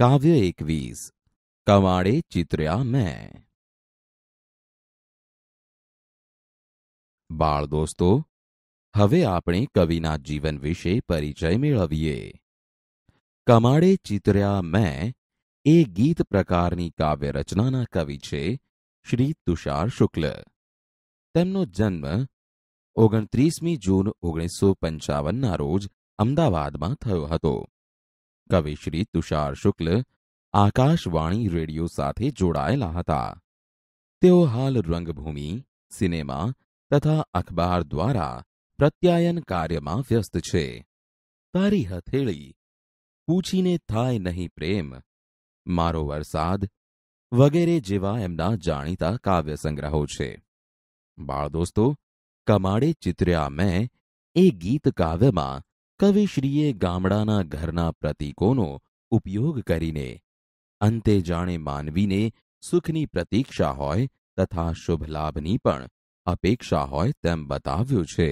काव्य एकवीस कवाड़े चित्र्या मैं બાળ દોસ્તો હવે આપણે કવિના જીવન વિશે પરિચય મેળવીએ કમાડે ચિતર્યા મેં એ ગીત પ્રકારની કાવ્ય રચનાના કવિ છે શ્રી તુષાર શુક્લ તેમનો જન્મ ઓગણત્રીસમી જૂન ઓગણીસો પંચાવનના રોજ અમદાવાદમાં થયો હતો કવિ શ્રી તુષાર શુક્લ આકાશવાણી રેડિયો સાથે જોડાયેલા હતા તેઓ હાલ રંગભૂમિ સિનેમા તથા અખબાર દ્વારા પ્રત્યાયન કાર્યમાં વ્યસ્ત છે пари હથેળી પૂછીને થાય નહીં પ્રેમ મારો વરસાદ વગેરે જેવા એમના જાણીતા કાવ્ય સંગ્રહો છે બાળ દોસ્તો કમાડે ચિત્રયામાં એક ગીત ગાવામાં કવિશ્રીએ ગામડાના ઘરના પ્રતીકોનો ઉપયોગ કરીને અંતે જાણે માનવીને સુખની પ્રતીક્ષા હોય તથા શુભ લાભની પણ અપેક્ષા હોય તેમ બતાવ્યું છે